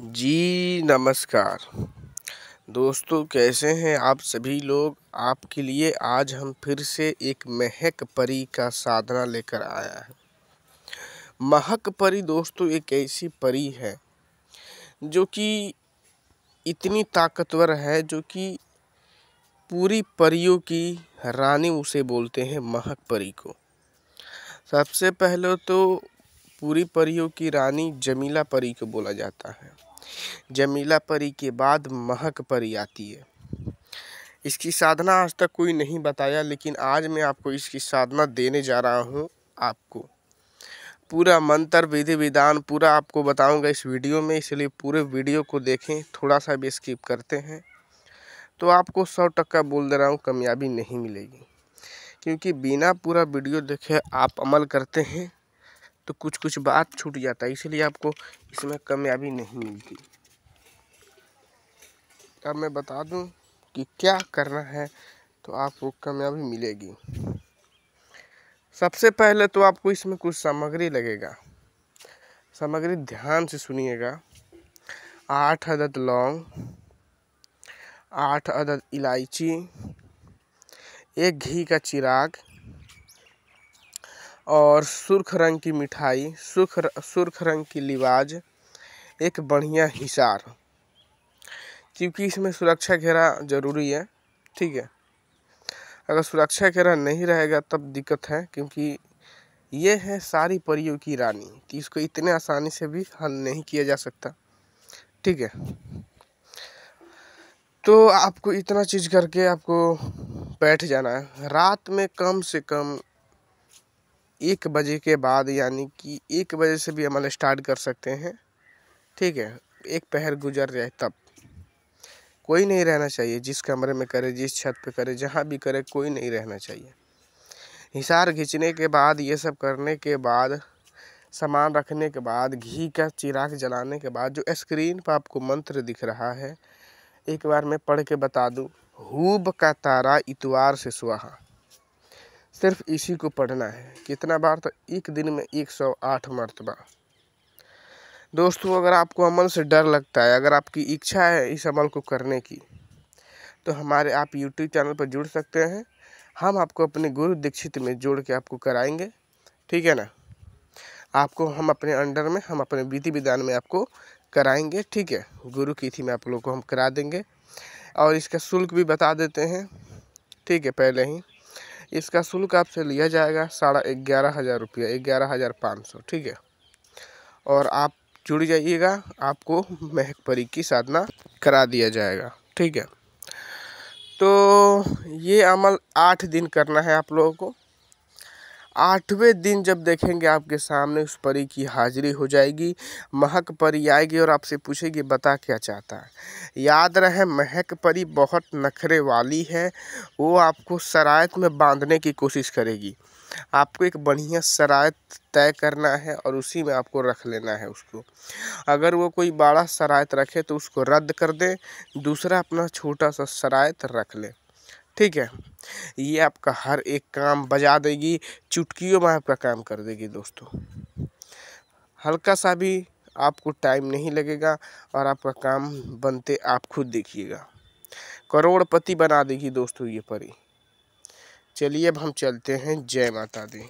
जी नमस्कार दोस्तों कैसे हैं आप सभी लोग आपके लिए आज हम फिर से एक महक परी का साधना लेकर आया है महक परी दोस्तों एक ऐसी परी है जो कि इतनी ताकतवर है जो कि पूरी परियों की रानी उसे बोलते हैं महक परी को सबसे पहले तो पूरी परियों की रानी जमीला परी को बोला जाता है जमीला परी के बाद महक परी आती है इसकी साधना आज तक कोई नहीं बताया लेकिन आज मैं आपको इसकी साधना देने जा रहा हूँ आपको पूरा मंत्र विधि विधान पूरा आपको बताऊंगा इस वीडियो में इसलिए पूरे वीडियो को देखें थोड़ा सा भी स्किप करते हैं तो आपको सौ टक्का बोल दे रहा हूँ कामयाबी नहीं मिलेगी क्योंकि बिना पूरा वीडियो देखे आप अमल करते हैं तो कुछ कुछ बात छूट जाता है इसलिए आपको इसमें कामयाबी नहीं मिलती अब मैं बता दूं कि क्या करना है तो आपको कामयाबी मिलेगी सबसे पहले तो आपको इसमें कुछ सामग्री लगेगा सामग्री ध्यान से सुनिएगा आठ अदद लौंग आठ अदद इलायची एक घी का चिराग और सुर्ख रंग की मिठाई सुर्ख सुर्ख रंग की लिवाज एक बढ़िया हिसार क्योंकि इसमें सुरक्षा घेरा ज़रूरी है ठीक है अगर सुरक्षा घेरा नहीं रहेगा तब दिक्कत है क्योंकि ये है सारी परियों की रानी तो इसको इतने आसानी से भी हल नहीं किया जा सकता ठीक है तो आपको इतना चीज़ करके आपको बैठ जाना है रात में कम से कम एक बजे के बाद यानी कि एक बजे से भी अमल स्टार्ट कर सकते हैं ठीक है एक पहर गुजर जाए तब कोई नहीं रहना चाहिए जिस कमरे में करे जिस छत पे करे जहाँ भी करे कोई नहीं रहना चाहिए हिसार खींचने के बाद ये सब करने के बाद सामान रखने के बाद घी का चिराग जलाने के बाद जो स्क्रीन पर आपको मंत्र दिख रहा है एक बार मैं पढ़ के बता दूँ हूब का तारा इतवार से सुहा सिर्फ इसी को पढ़ना है कितना बार तो एक दिन में एक सौ आठ मरतबा दोस्तों अगर आपको अमल से डर लगता है अगर आपकी इच्छा है इस अमल को करने की तो हमारे आप यूट्यूब चैनल पर जुड़ सकते हैं हम आपको अपने गुरु दीक्षित में जोड़ के आपको कराएंगे ठीक है ना आपको हम अपने अंडर में हम अपने विधि विधान में आपको कराएंगे ठीक है गुरु की थी में आप लोग को हम करा देंगे और इसका शुल्क भी बता देते हैं ठीक है पहले ही इसका शुल्क आपसे लिया जाएगा साढ़ा ग्यारह हज़ार रुपया ग्यारह हज़ार पाँच सौ ठीक है और आप जुड़ जाइएगा आपको महक परी की साधना करा दिया जाएगा ठीक है तो ये अमल आठ दिन करना है आप लोगों को आठवें दिन जब देखेंगे आपके सामने उस परी की हाजिरी हो जाएगी महक परी आएगी और आपसे पूछेगी बता क्या चाहता है याद रहे महक परी बहुत नखरे वाली है वो आपको शरायत में बांधने की कोशिश करेगी आपको एक बढ़िया शरायत तय करना है और उसी में आपको रख लेना है उसको अगर वो कोई बड़ा शरायत रखे तो उसको रद्द कर दें दूसरा अपना छोटा सा शरायत रख लें ठीक है ये आपका हर एक काम बजा देगी चुटकियों में आपका काम कर देगी दोस्तों हल्का सा भी आपको टाइम नहीं लगेगा और आपका काम बनते आप खुद देखिएगा करोड़पति बना देगी दोस्तों ये परी चलिए अब हम चलते हैं जय माता दी